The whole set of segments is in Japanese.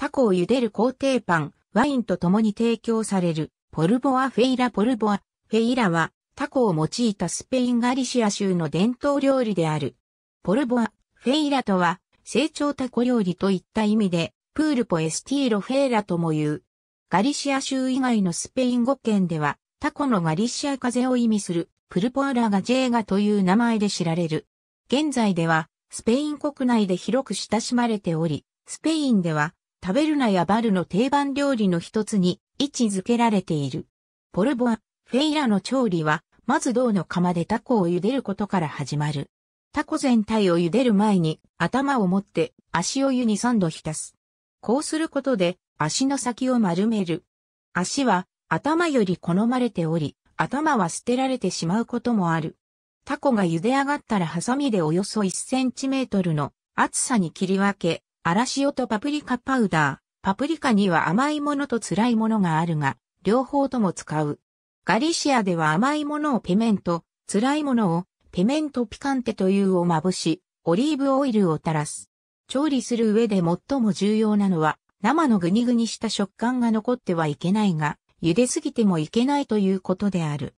タコを茹でる工程パン、ワインと共に提供される、ポルボア・フェイラ・ポルボア、フェイラは、タコを用いたスペインガリシア州の伝統料理である。ポルボア、フェイラとは、成長タコ料理といった意味で、プールポエスティーロフェイラとも言う。ガリシア州以外のスペイン語圏では、タコのガリシア風を意味する、プルポアラガジェーガという名前で知られる。現在では、スペイン国内で広く親しまれており、スペインでは、食べるなやバルの定番料理の一つに位置づけられている。ポルボア、フェイラの調理は、まず銅の釜でタコを茹でることから始まる。タコ全体を茹でる前に、頭を持って足を湯に3度浸す。こうすることで、足の先を丸める。足は頭より好まれており、頭は捨てられてしまうこともある。タコが茹で上がったらハサミでおよそ1センチメートルの厚さに切り分け、嵐塩とパプリカパウダー。パプリカには甘いものと辛いものがあるが、両方とも使う。ガリシアでは甘いものをペメント、辛いものをペメントピカンテというをまぶし、オリーブオイルを垂らす。調理する上で最も重要なのは、生のグニグニした食感が残ってはいけないが、茹ですぎてもいけないということである。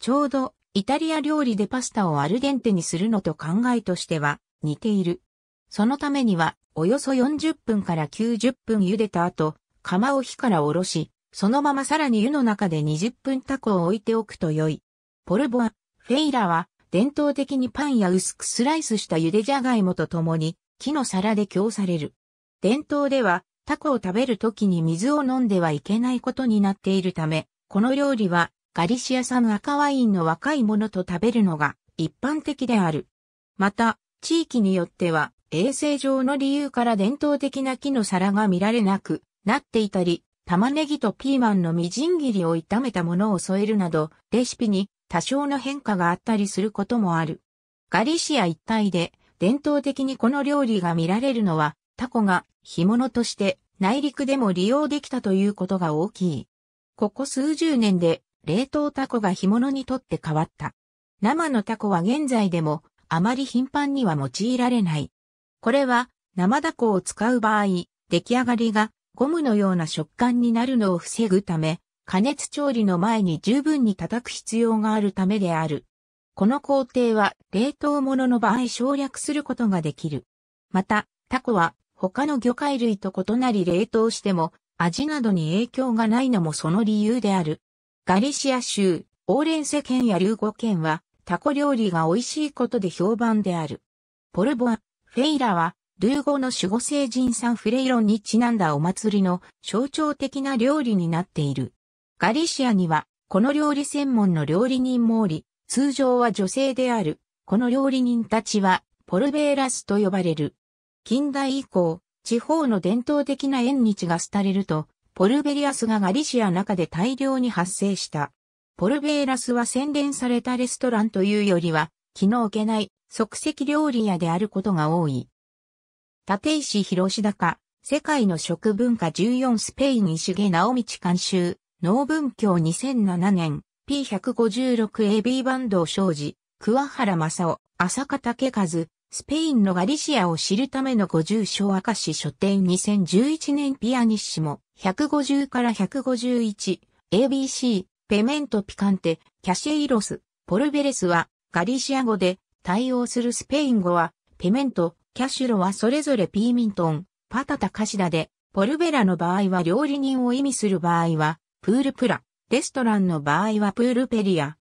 ちょうど、イタリア料理でパスタをアルデンテにするのと考えとしては、似ている。そのためには、およそ40分から90分茹でた後、釜を火から下ろし、そのままさらに湯の中で20分タコを置いておくと良い。ポルボア、フェイラは、伝統的にパンや薄くスライスした茹でじゃがいもと共に、木の皿で供される。伝統では、タコを食べる時に水を飲んではいけないことになっているため、この料理は、ガリシア産赤ワインの若いものと食べるのが一般的である。また、地域によっては、衛生上の理由から伝統的な木の皿が見られなくなっていたり、玉ねぎとピーマンのみじん切りを炒めたものを添えるなど、レシピに多少の変化があったりすることもある。ガリシア一帯で伝統的にこの料理が見られるのは、タコが干物として内陸でも利用できたということが大きい。ここ数十年で冷凍タコが干物にとって変わった。生のタコは現在でもあまり頻繁には用いられない。これは生ダコを使う場合、出来上がりがゴムのような食感になるのを防ぐため、加熱調理の前に十分に叩く必要があるためである。この工程は冷凍物の場合省略することができる。また、タコは他の魚介類と異なり冷凍しても味などに影響がないのもその理由である。ガリシア州、オーレンセ県やリューゴ県はタコ料理が美味しいことで評判である。ポルボア、フェイラは、ルーゴの守護聖人サンフレイロンにちなんだお祭りの象徴的な料理になっている。ガリシアには、この料理専門の料理人もおり、通常は女性である。この料理人たちは、ポルベーラスと呼ばれる。近代以降、地方の伝統的な縁日が廃れると、ポルベリアスがガリシア中で大量に発生した。ポルベーラスは洗練されたレストランというよりは、気の置けない即席料理屋であることが多い。立石広高、世界の食文化14スペイン石毛直道監修、農文教2007年、P156AB バンドを生じ、桑原正夫、浅香武和、スペインのガリシアを知るための五十章明石書店2011年ピアニッシモ、150から 151ABC、ペメントピカンテ、キャシェイロス、ポルベレスは、ガリシア語で対応するスペイン語は、ペメント、キャシュロはそれぞれピーミントン、パタタカシダで、ポルベラの場合は料理人を意味する場合は、プールプラ、レストランの場合はプールペリア。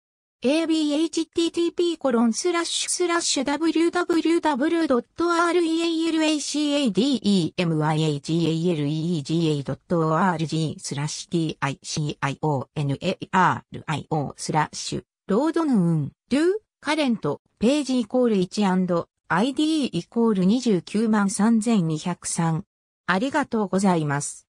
abhttp コロンスラッシュスラッシュ www.realacademyagalega.org スラッシュ ticionario スラッシュロードヌーン、ドゥカレント、ページイコール 1&ID イコール293,203。ありがとうございます。